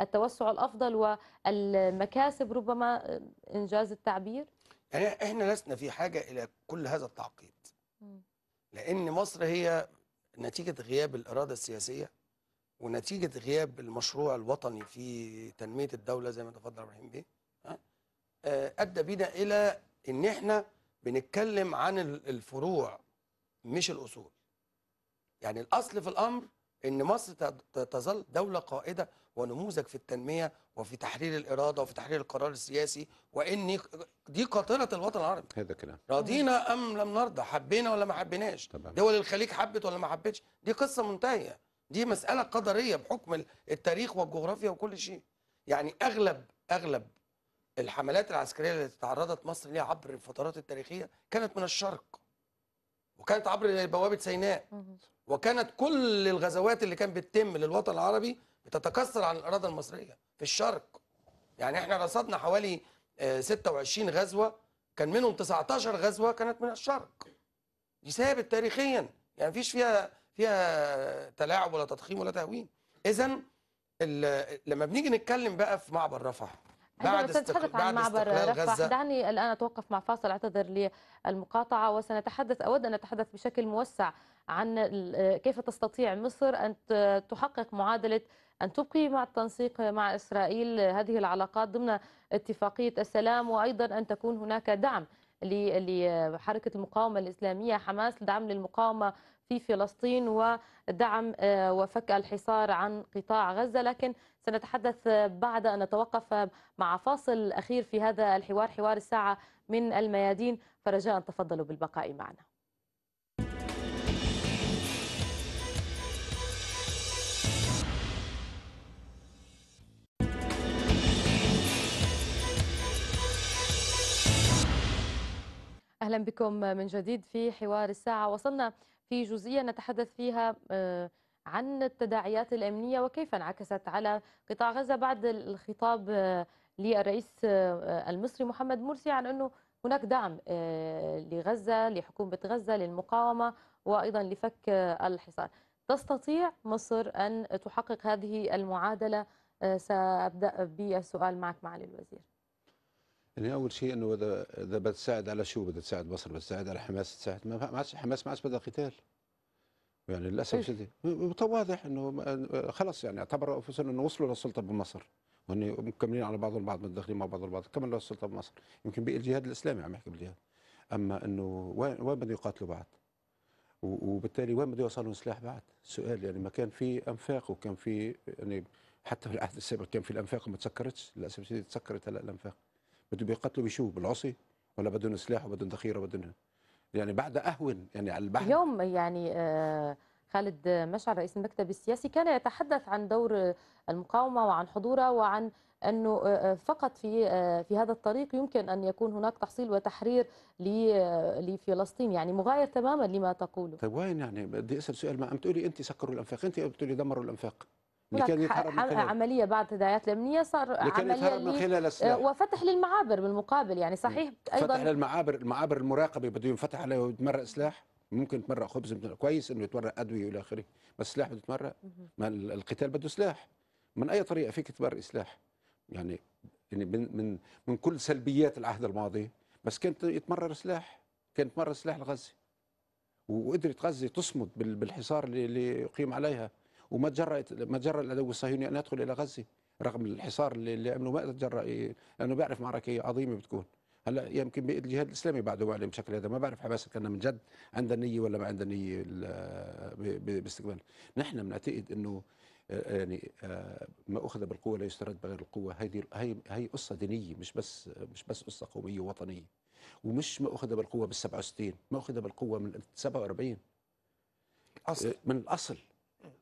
والتوسع الأفضل والمكاسب ربما إنجاز التعبير يعني احنا لسنا في حاجه الى كل هذا التعقيد لان مصر هي نتيجه غياب الاراده السياسيه ونتيجه غياب المشروع الوطني في تنميه الدوله زي ما تفضل ابراهيم بيه آه، ادى بينا الى ان احنا بنتكلم عن الفروع مش الاصول يعني الاصل في الامر ان مصر تظل دوله قائده ونموذج في التنميه وفي تحرير الاراده وفي تحرير القرار السياسي وان دي قاطره الوطن العربي هذا كلام رضينا ام لم نرضى حبينا ولا ما حبيناش دول الخليج حبت ولا ما حبتش دي قصه منتهيه دي مساله قدريه بحكم التاريخ والجغرافيا وكل شيء يعني اغلب اغلب الحملات العسكريه اللي تعرضت مصر ليها عبر الفترات التاريخيه كانت من الشرق وكانت عبر بوابه سيناء وكانت كل الغزوات اللي كانت بتتم للوطن العربي بتتكسر عن الاراده المصريه في الشرق يعني احنا رصدنا حوالي 26 آه، غزوه كان منهم 19 غزوه كانت من الشرق دي ثابت تاريخيا يعني مفيش فيها فيها تلاعب ولا تضخيم ولا تهوين اذا لما بنيجي نتكلم بقى في معبر رفح بعد استقلال بعد معبر رفح غزة. دعني الآن أتوقف مع فاصل أعتذر للمقاطعة وسنتحدث أود أن أتحدث بشكل موسع عن كيف تستطيع مصر أن تحقق معادلة أن تبقي مع التنسيق مع إسرائيل هذه العلاقات ضمن اتفاقية السلام وأيضا أن تكون هناك دعم لحركة المقاومة الإسلامية حماس دعم للمقاومة في فلسطين ودعم آه، وفك الحصار عن قطاع غزة لكن سنتحدث بعد أن نتوقف مع فاصل أخير في هذا الحوار حوار الساعة من الميادين فرجاء تفضلوا بالبقاء معنا اهلا بكم من جديد في حوار الساعه وصلنا في جزئية نتحدث فيها آه، عن التداعيات الأمنية وكيف انعكست على قطاع غزة بعد الخطاب آه، للرئيس آه، المصري محمد مرسي عن أنه هناك دعم لغزة لحكومة غزة للمقاومة وأيضا لفك الحصار تستطيع مصر أن تحقق هذه المعادلة سأبدأ بالسؤال معك معالي الوزير يعني اول شيء انه اذا اذا بتساعد على شو بدها تساعد مصر بتساعد على حماس تساعد ما حماس ما عادش بدها قتال يعني للاسف الشديد واضح انه خلص يعني اعتبروا انفسهم انه وصلوا للسلطه بمصر وهن مكملين على بعضهم البعض متداخلين مع بعضهم البعض كملوا للسلطه بمصر يمكن بقي الجهاد الاسلامي عم يحكي بالجهاد اما انه وين وين بده يقاتلوا بعض وبالتالي وين بده يوصلوا سلاح بعد سؤال يعني ما كان في انفاق وكان في يعني حتى في العهد السابق كان في الانفاق وما تسكرتش للاسف الشديد تسكرت هلا الانفاق بدهم بيقتلوا بشو بالعصي ولا بدهم سلاح وبدهم ذخيره وبدهم يعني بعد اهون يعني على البحث اليوم يعني آه، خالد مشعل رئيس المكتب السياسي كان يتحدث عن دور المقاومه وعن حضورها وعن انه آه، آه، فقط في في هذا الطريق يمكن ان يكون هناك تحصيل وتحرير لفلسطين يعني مغاير تماما لما تقوله طيب وين يعني بدي اسال سؤال ما عم تقولي انت سكروا الانفاق انت بتقولي دمروا الانفاق اللي كان عمليه بعد تداعيات الامنيه صار عمليه من خلال آه، وفتح للمعابر بالمقابل يعني صحيح ايضا فتح للمعابر المعابر المراقبه بده ينفتح عليه ويتمرق سلاح ممكن تمرق خبز كويس انه يتمرق ادويه والى اخره بس سلاح بده يتمرق ما القتال بده سلاح من اي طريقه فيك تمرق سلاح يعني يعني من من من كل سلبيات العهد الماضي بس كانت يتمرر سلاح كانت تمرر سلاح لغزه وقدرت غزه تصمد بالحصار اللي اقيم عليها وما تجرأت ما تجرأ العدو الصهيوني ان يدخل الى غزه رغم الحصار اللي, اللي عمله ما تجرأ لانه بيعرف معركه عظيمه بتكون هلا يمكن بايد الجهاد الاسلامي بعده عليه بشكل هذا ما بعرف حماس كان من جد عندها نيه ولا ما عندها نيه باستقبال نحن بنعتقد انه آه، يعني آه، ما اخذ بالقوه لا يسترد بغير القوه هذه هي هي قصه دينيه مش بس مش بس قصه قوميه ووطنيه ومش ما اخذ بالقوه بال 67 ما اخذ بالقوه من 47 اصل آه، من الاصل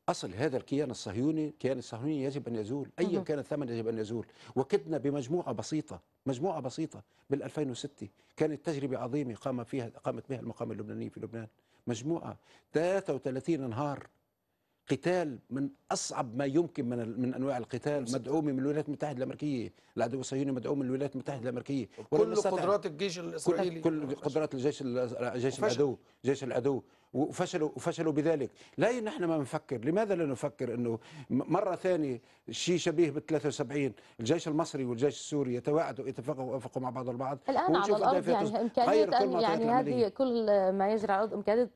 أصل هذا الكيان الصهيوني الكيان الصهيوني يجب أن يزول أيا كان الثمن يجب أن يزول وكدنا بمجموعة بسيطة مجموعة بسيطة بال2006 كانت تجربة عظيمة قام فيها قامت بها المقام اللبناني في لبنان مجموعة 33 نهار قتال من اصعب ما يمكن من من انواع القتال مدعومه من الولايات المتحده الامريكيه، العدو الصهيوني مدعوم من الولايات المتحده الامريكيه كل قدرات الجيش الاسرائيلي كل قدرات الجيش الجيش العدو، جيش العدو وفشلوا وفشلوا بذلك لا نحن ما نفكر لماذا لا نفكر انه مره ثانيه شيء شبيه بال 73 الجيش المصري والجيش السوري يتواعدوا يتفقوا ويوافقوا مع بعض البعض الان على الارض يعني امكانيه أن يعني هذه كل ما يجري على الارض امكانيه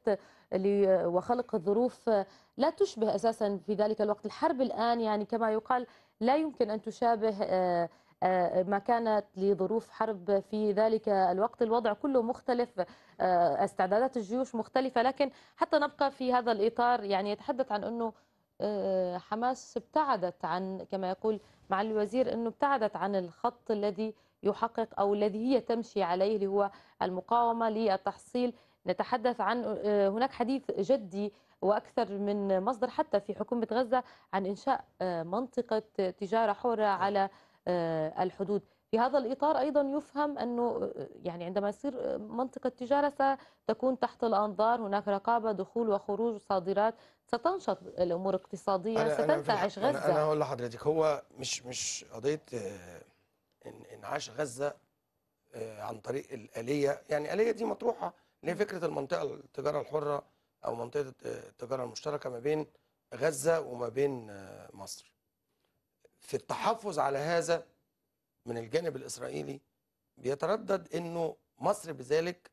وخلق الظروف لا تشبه اساسا في ذلك الوقت الحرب الان يعني كما يقال لا يمكن ان تشابه آه، آه، ما كانت لظروف حرب في ذلك الوقت الوضع كله مختلف آه، استعدادات الجيوش مختلفة لكن حتى نبقى في هذا الإطار يعني يتحدث عن أنه آه، حماس ابتعدت عن كما يقول مع الوزير أنه ابتعدت عن الخط الذي يحقق أو الذي هي تمشي عليه اللي هو المقاومة للتحصيل نتحدث عن هناك حديث جدي واكثر من مصدر حتى في حكومه غزه عن انشاء منطقه تجاره حره على آه، الحدود في هذا الإطار أيضا يفهم أنه آه، يعني عندما يصير آه، منطقة تجارة ستكون تحت الأنظار هناك رقابة دخول وخروج صادرات ستنشط الأمور اقتصاديا ستنتعش غزة أنا, أنا هقول لحضرتك هو مش مش قضية انعاش غزة عن طريق الآلية يعني الآلية دي مطروحة اللي هي فكرة المنطقة التجارة الحرة أو منطقة التجارة المشتركة ما بين غزة وما بين مصر في التحفظ على هذا من الجانب الإسرائيلي بيتردد أنه مصر بذلك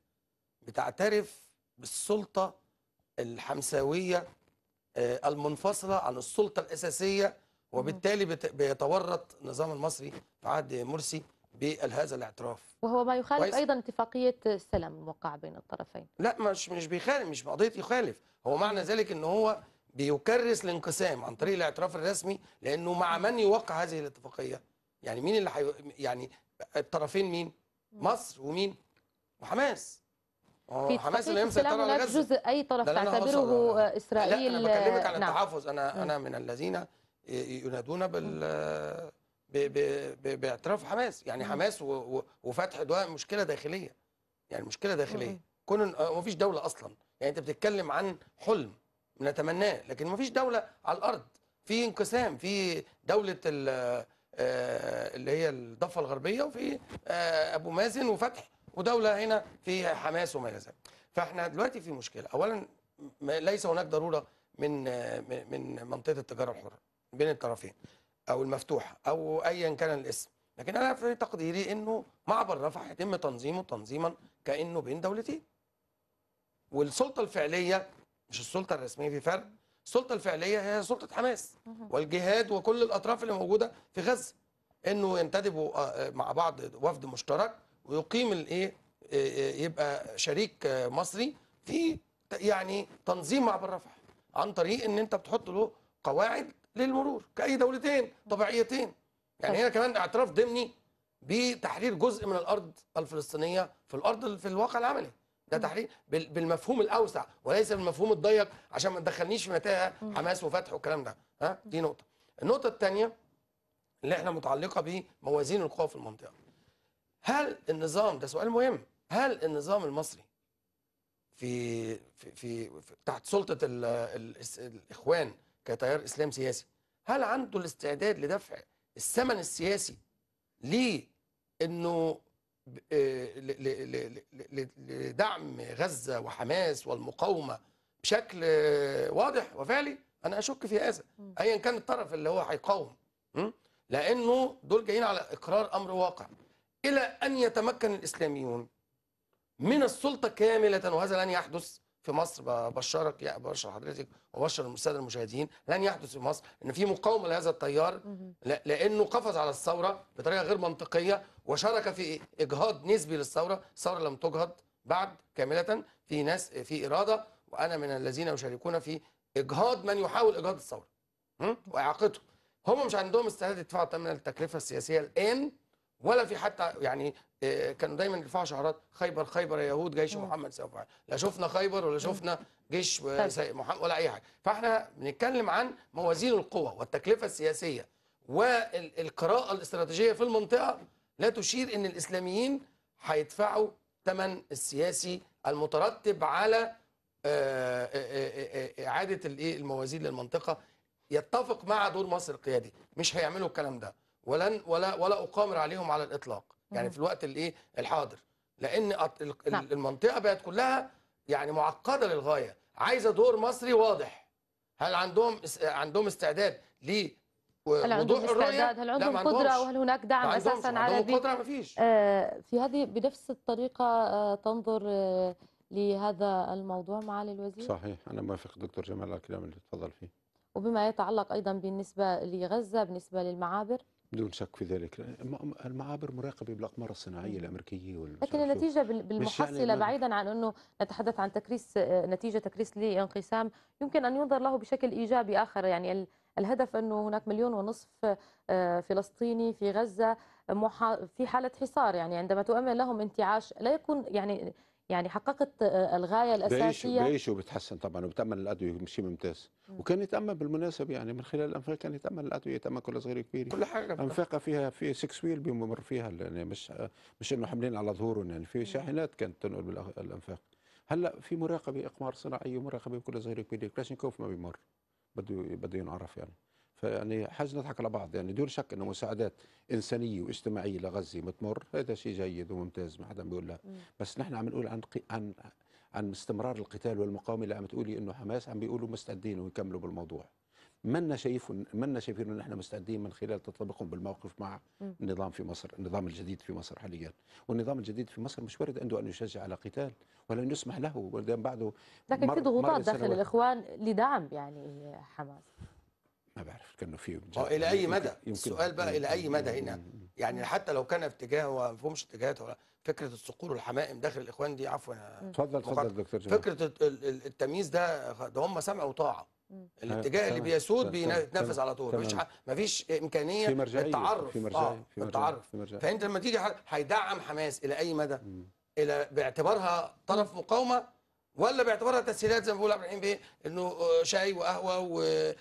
بتعترف بالسلطة الحمساوية آه، المنفصلة عن السلطة الأساسية وبالتالي بيتورط النظام المصري في عهد مرسي بهذا الاعتراف وهو ما يخالف ايضا اتفاقيه السلام الموقعه بين الطرفين لا مش مش بيخالف مش بقضيه يخالف هو معنى ذلك ان هو بيكرس الانقسام عن طريق الاعتراف الرسمي لانه مع من يوقع هذه الاتفاقيه؟ يعني مين اللي حيو... يعني الطرفين مين؟ مصر ومين؟ وحماس آه، في حماس اللي يمسك طرف هناك جزء اي طرف تعتبره اسرائيل لا انا بكلمك عن نعم. التحفظ انا مم. انا من الذين ينادون بال ب... ب... ب... باعتراف حماس يعني مم. حماس و... و... وفتح دواء مشكله داخليه يعني مشكله داخليه مم. كون آه، مفيش دوله اصلا يعني انت بتتكلم عن حلم نتمناه لكن مفيش دوله على الارض في انقسام في دوله آه، اللي هي الضفه الغربيه وفي آه، ابو مازن وفتح ودوله هنا في حماس وما الى ذلك فاحنا دلوقتي في مشكله اولا ليس هناك ضروره من آه، من منطقه التجاره الحره بين الطرفين او المفتوحه او ايا كان الاسم لكن انا في تقديري انه معبر رفح يتم تنظيمه تنظيما كانه بين دولتين والسلطه الفعليه مش السلطه الرسميه في فرق السلطه الفعليه هي سلطه حماس والجهاد وكل الاطراف اللي موجوده في غزه انه ينتدبوا آه، آه، مع بعض وفد مشترك ويقيم الايه آه، يبقى شريك مصري في يعني تنظيم معبر رفح عن طريق ان انت بتحط له قواعد للمرور كاي دولتين طبيعيتين يعني هنا كمان اعتراف ضمني بتحرير جزء من الارض الفلسطينيه في الارض في الواقع العملي ده تحرير بالمفهوم الاوسع وليس بالمفهوم الضيق عشان ما تدخلنيش في متاهه حماس وفتح والكلام ده ها دي نقطه النقطه الثانيه اللي احنا متعلقه بموازين القوى في المنطقه هل النظام ده سؤال مهم هل النظام المصري في في في, في تحت سلطه الـ الـ الاخوان كتيار اسلام سياسي هل عنده الاستعداد لدفع الثمن السياسي ليه انه لدعم غزه وحماس والمقاومه بشكل واضح وفعلي انا اشك في هذا ايا كان الطرف اللي هو هيقاوم لانه دول جايين على اقرار امر واقع الى ان يتمكن الاسلاميون من السلطه كامله وهذا لن يحدث في مصر بشرك يعني بشر حضرتك وبشر الساده المشاهدين لن يحدث في مصر ان في مقاومه لهذا التيار لانه قفز على الثوره بطريقه غير منطقيه وشارك في اجهاض نسبي للثوره، الثوره لم تجهض بعد كامله في ناس في اراده وانا من الذين يشاركون في اجهاض من يحاول اجهاض الثوره واعاقته. هم مش عندهم استعداد يدفعوا ثمن التكلفه السياسيه الان ولا في حتى يعني آه، كانوا دايما يرفعوا شعارات خيبر خيبر يا يهود جيش محمد سوف لا شفنا خيبر ولا شفنا جيش طيب. محمد ولا اي حاجه فاحنا بنتكلم عن موازين القوى والتكلفه السياسيه والقراءه الاستراتيجيه في المنطقه لا تشير ان الاسلاميين هيدفعوا ثمن السياسي المترتب على آه، آه، اعاده الايه الموازين للمنطقه يتفق مع دور مصر القيادي مش هيعملوا الكلام ده ولن ولا ولا اقامر عليهم على الاطلاق يعني في الوقت الايه الحاضر لان نعم. المنطقه بقت كلها يعني معقده للغايه عايزه دور مصري واضح هل عندهم عندهم استعداد ل هل عندهم استعداد هل عندهم قدره وهل هناك دعم اساسا على دي قدره مفيش آه في هذه بنفس الطريقه آه تنظر آه لهذا الموضوع معالي الوزير صحيح انا موافق دكتور جمال على الكلام اللي تفضل فيه وبما يتعلق ايضا بالنسبه لغزه بالنسبه للمعابر بدون شك في ذلك المعابر مراقبه بالاقمار الصناعيه الامريكيه لكن النتيجه يعني بالمحصله بعيدا عن انه نتحدث عن تكريس نتيجه تكريس لانقسام يمكن ان ينظر له بشكل ايجابي اخر يعني الهدف انه هناك مليون ونصف آه، فلسطيني في غزه في حاله حصار يعني عندما تؤمن لهم انتعاش لا يكون يعني يعني حققت آه، آه، الغايه الاساسيه بيعيشوا وبيتحسن طبعا وبتامل الادويه بشيء ممتاز وكان يتامن بالمناسبه يعني من خلال الانفاق كان يتامن الادويه تماكل صغير كبير كل حاجه انفاقه فيها في 6 ويل بيمر فيها يعني مش آه، مش انه حاملين على ظهورهم يعني في شاحنات كانت تنقل بالانفاق هلا في مراقبه اقمار صناعيه ومراقبه بكل صغير كبير كلاشنكوف ما بيمر بده بده ينعرف يعني فيعني حاج نضحك على بعض يعني دون شك انه مساعدات انسانيه واجتماعيه لغزه بتمر هذا شيء جيد وممتاز ما حدا بيقول لا بس نحن عم نقول عن عن عن استمرار القتال والمقاومه اللي عم تقولي انه حماس عم بيقولوا مستعدين ويكملوا بالموضوع منا شايفهم منا شايفين انه نحن مستعدين من خلال تطابقهم بالموقف مع النظام في مصر، النظام الجديد في مصر حاليا، والنظام الجديد في مصر مش وارد عنده ان يشجع على قتال ولا يسمح له بعده لكن في ضغوطات داخل الاخوان لدعم يعني حماس ما بعرف كانوا في اه الى اي مدى السؤال بقى الى اي مدى هنا يعني حتى لو كان اتجاه ما فهمش اتجاهات ولا فكره الصقور والحمائم داخل الاخوان دي عفوا آه، اتفضل اتفضل دكتور جمال فكره التمييز ده ده هم سمع وطاعه الاتجاه آه، اللي بيسود بيتنفذ على طول مفيش مفيش امكانيه التعرف في مرجعيه آه في التعرف فانت لما تيجي هيدعم حماس الى اي مدى الى باعتبارها طرف مقاومه ولا بيعتبرها تسهيلات زي ما بيقول عبد الرحيم بيه انه آه، شاي وقهوه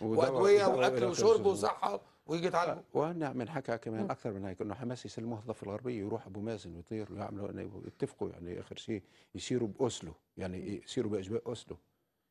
وادويه واكل وشرب وصحه ويجي يتعلم آه، ونعمل حكى كمان اكثر من هيك انه حماس يسلموه الضفه الغربيه يروح ابو مازن ويطير ويعملوا يعني يتفقوا يعني اخر شيء يسيروا باوسلو يعني يسيروا باجواء اوسلو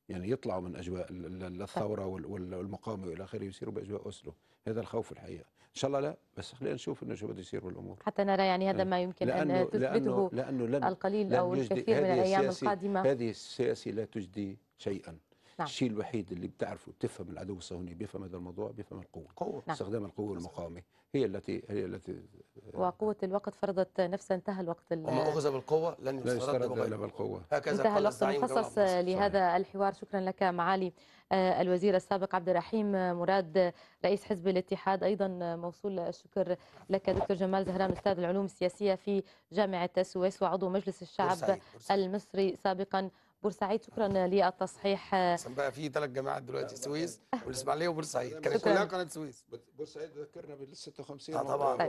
يعني يطلعوا من اجواء الثوره والمقاومه والى اخره ويصيروا باجواء اسلو هذا الخوف الحقيقه ان شاء الله لا بس خلينا نشوف انه شو بده يصير بالامور حتى نرى يعني هذا إيه. ما يمكن لأنه ان تثبته لأنه لأنه لن القليل لن او الكثير من الايام القادمه هذه السياسه لا تجدي شيئا نعم. الشيء الوحيد اللي بتعرفه تفهم العدو الصهيوني بيفهم هذا الموضوع بيفهم القوه قوة. نعم. استخدام القوه المقاومه هي التي هي التي آه، وقوه الوقت فرضت نفسها انتهى الوقت وما اخذ بالقوه لن يسترد الا بالقوه هكذا انتهى الوقت المخصص لهذا الحوار شكرا لك معالي آه، الوزير السابق عبد الرحيم آه، مراد رئيس حزب الاتحاد ايضا موصول الشكر لك دكتور جمال زهران استاذ العلوم السياسيه في جامعه السويس وعضو مجلس الشعب برسعيد. برسعيد. المصري سابقا بورسعيد شكرا للتصحيح احسن بقى في ثلاث جماعات دلوقتي السويس والاسماعيليه وبورسعيد كانت كلها قناه السويس بورسعيد ذكرنا بال 56 آه، طبعا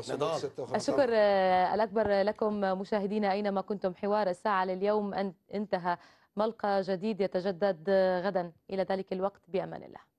الشكر الاكبر لكم مشاهدينا اينما كنتم حوار الساعه لليوم انتهى ملقى جديد يتجدد غدا الى ذلك الوقت بامان الله